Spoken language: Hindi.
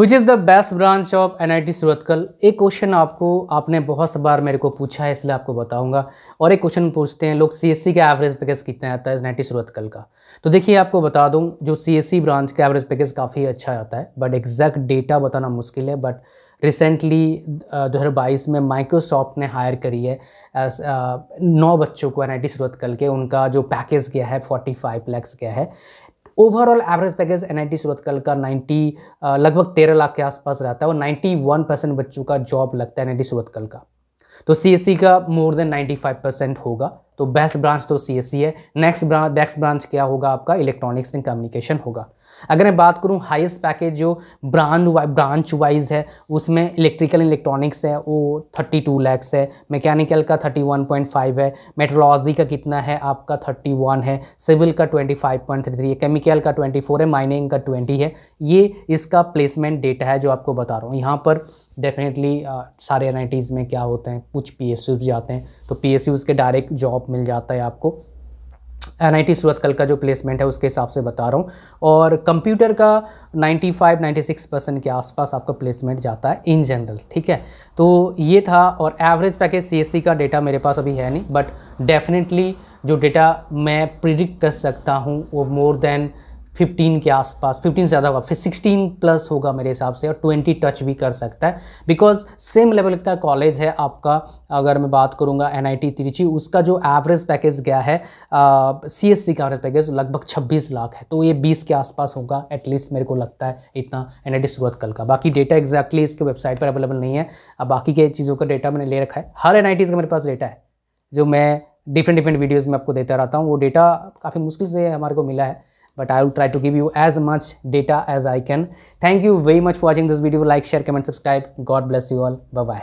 Which is the best branch of N I T Surathkal एक क्वेश्चन आपको आपने बहुत बार मेरे को पूछा है इसलिए आपको बताऊंगा और एक क्वेश्चन पूछते हैं लोग सी एस सी का एवरेज पैकेज कितना आता है एन आई टी सूरतकल का तो देखिए आपको बता दूं जो सी एस सी ब्रांच का एवरेज पैकेज काफ़ी अच्छा आता है बट एग्जैक्ट डेटा बताना मुश्किल है बट रिसेंटली दो हज़ार बाईस में माइक्रोसॉफ्ट ने हायर करी है एस, आ, नौ बच्चों को एन आई टी सूरत कल के उनका जो पैकेज गया है फोर्टी फाइव लैक्स गया है overall average package N Surathkal का 90 लगभग 13 लाख के आसपास रहता है और 91 परसेंट बच्चों का जॉब लगता है एन सूरतकल का तो सी e का मोर देन 95 परसेंट होगा तो बेस्ट ब्रांच तो सी एस सी है नेक्स्ट ब्रांच नेक्स्ट ब्रांच क्या होगा आपका इलेक्ट्रॉनिक्स एंड कम्युनिकेशन होगा अगर मैं बात करूँ हाईएस्ट पैकेज जो ब्रांड ब्रांच वाइज है उसमें इलेक्ट्रिकल एंड इलेक्ट्रॉनिक्स है वो थर्टी टू लैक्स है मैकेनिकल का थर्टी वन पॉइंट फाइव है मेट्रोलॉजी का कितना है आपका थर्टी वन है सिविल का twenty five point three three है केमिकल का ट्वेंटी फोर है माइनिंग का ट्वेंटी है ये इसका प्लेसमेंट डेटा है जो आपको बता रहा हूँ यहाँ पर डेफिनेटली सारे एन में क्या होते हैं कुछ पी जाते हैं तो पी के डायरेक्ट जॉब मिल जाता है आपको एन आई सूरत कल का जो प्लेसमेंट है उसके हिसाब से बता रहा हूँ और कंप्यूटर का 95 96 परसेंट के आसपास आपका प्लेसमेंट जाता है इन जनरल ठीक है तो ये था और एवरेज पैकेज सी का डेटा मेरे पास अभी है नहीं बट डेफिनेटली जो डेटा मैं प्रिडिक्ट कर सकता हूँ वो मोर देन फिफ्टीन के आसपास फिफ्टीन से ज़्यादा होगा फिर सिक्सटीन प्लस होगा मेरे हिसाब से और ट्वेंटी टच भी कर सकता है बिकॉज सेम लेवल का कॉलेज है आपका अगर मैं बात करूँगा एन आई टी उसका जो एवरेज पैकेज गया है सी एस सी का एवरेज पैकेज लगभग छब्बीस लाख है तो ये बीस के आसपास होगा एटलीस्ट मेरे को लगता है इतना एन आई टी शुरुआत कल का बाकी डेटा एक्जैक्टली इसके वेबसाइट पर अवेलेबल नहीं है अब बाकी के चीज़ों का डेटा मैंने ले रखा है हर एन आई टीज़ का मेरे पास डेटा है जो मैं डिफरेंट डिफरेंट वीडियोज़ में आपको देता रहता हूँ वो डेटा काफ़ी मुश्किल से हमारे को मिला है but I will try to give you as much data as I can. Thank you very much for watching this video. Like, share, comment, subscribe. God bless you all. Bye-bye.